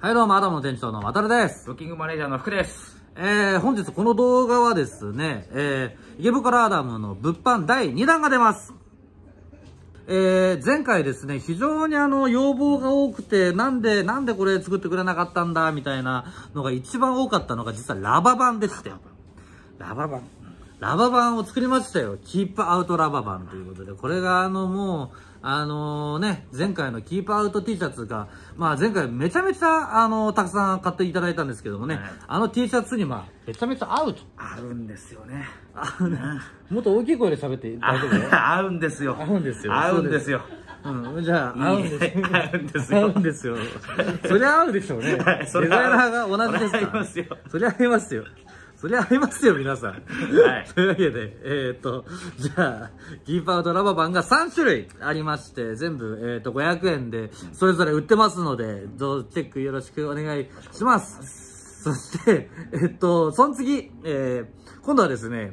はいどうも、アダムの店長の渡るです。ブッキングマネージャーの福です。えー、本日この動画はですね、えー、池袋アダムの物販第2弾が出ます。えー、前回ですね、非常にあの、要望が多くて、なんで、なんでこれ作ってくれなかったんだ、みたいなのが一番多かったのが、実はラバ版でしたよ。ラバ版。ラバ版を作りましたよ。キープアウトラバ版ということで、これがあのもう、あのね、前回のキープアウト T シャツが、まあ前回めちゃめちゃ、あのたくさん買っていただいたんですけどもね、はい、あの T シャツにまあ、めちゃめちゃ合うと。合うんですよね。合うね。もっと大きい声で喋って大丈夫よ。合うんですよ。合うんですよ。合うんですよ。うん、じゃあ、合うんですよ。合うんですよ。そりゃ合うでしょうね。デザイナーが同じですから、そりゃ合いますよ。そりゃありますよ、皆さん。はい。というわけで、えっ、ー、と、じゃあ、ギーパーとラババンが3種類ありまして、全部、えっ、ー、と、500円で、それぞれ売ってますので、どうチェックよろしくお願いします。そして、えっ、ー、と、その次、えー、今度はですね、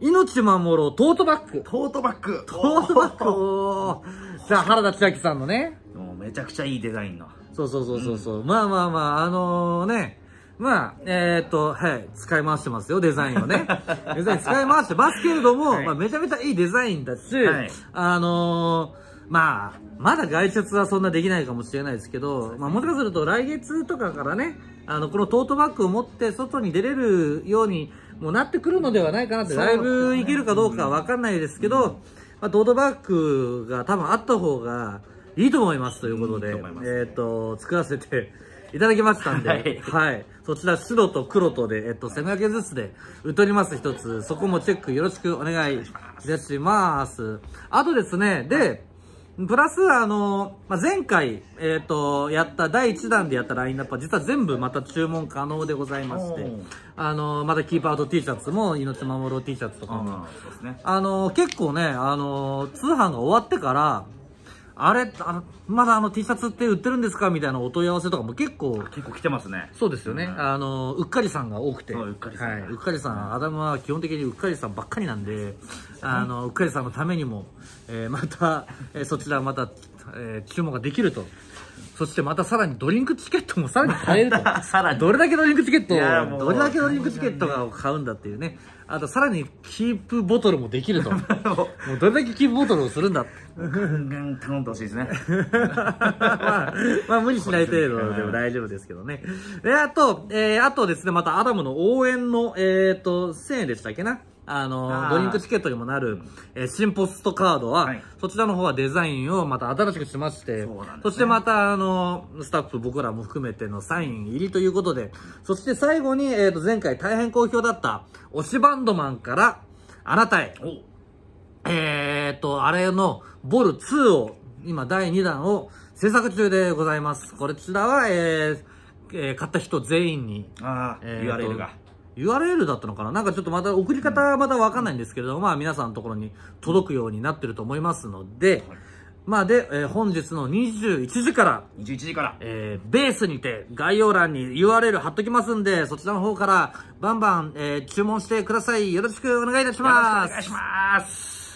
命守ろうトートバッグ。トートバッグ。トートバッグ。おじゃあ、原田千秋さんのね。もうめちゃくちゃいいデザインの。そうそうそうそう。うん、まあまあまあ、あのー、ね、まあ、えー、っと、はい、使い回してますよ、デザインをね。デザイン使い回してますけれども、はい、まあ、めちゃめちゃいいデザインだし、はい、あのー、まあ、まだ外出はそんなできないかもしれないですけど、ね、まあ、もしかすると来月とかからね、あの、このトートバッグを持って外に出れるようにもうなってくるのではないかなって、だいぶいけるかどうかわかんないですけど、うん、まあ、トートバッグが多分あった方がいいと思いますということで、いいとえっ、ー、と、作らせていただきましたんで、はい、はい。そちら白と黒とで、えっと、攻め分けずつで売っております一つ。そこもチェックよろしくお願いいたします。あとですね、で、プラス、あの、まあ、前回、えっ、ー、と、やった、第1弾でやったラインナップは、実は全部また注文可能でございまして、あの、またキーパーと T シャツも、命守ろう T シャツとかも、あ、ね、の、結構ね、あの、通販が終わってから、あれ、あの、まだあの T シャツって売ってるんですかみたいなお問い合わせとかも結構。結構来てますね。そうですよね。うん、あの、うっかりさんが多くて。うっかりさん、はい。うっかりさん、アダムは基本的にうっかりさんばっかりなんで、あの、うっかりさんのためにも、えー、また、えー、そちらまた、えー、注文ができると。そしてまたさらにドリンクチケットもさらに買えると。さらに。どれだけドリンクチケットを、どれだけドリンクチケットを買うんだっていうね。あとさらにキープボトルもできると。もうどれだけキープボトルをするんだ。頼んでほしいですね。まあ、まあ、無理しない程度でも大丈夫ですけどね。で、あと、えー、あとですね、またアダムの応援の、えっ、ー、と、1000円でしたっけな。あの、あドリンクチケットにもなる、えー、新ポストカードは、はい、そちらの方はデザインをまた新しくしまして、そ、ね、してまた、あの、スタッフ僕らも含めてのサイン入りということで、そして最後に、えっ、ー、と、前回大変好評だった、推しバンドマンから、あなたへ、えっ、ー、と、あれの、ボル2を、今、第2弾を制作中でございます。こちらは、えー、えー、買った人全員に、あえー、URL が。URL だったのかななんかちょっとまた送り方まだわかんないんですけれども、うん、まあ皆さんのところに届くようになってると思いますので、はいまあで、えー、本日の21時から、21時から、えー、ベースにて概要欄に URL 貼っときますんで、そちらの方からバンバン、えー、注文してください。よろしくお願いいたします。よろしくお願いします。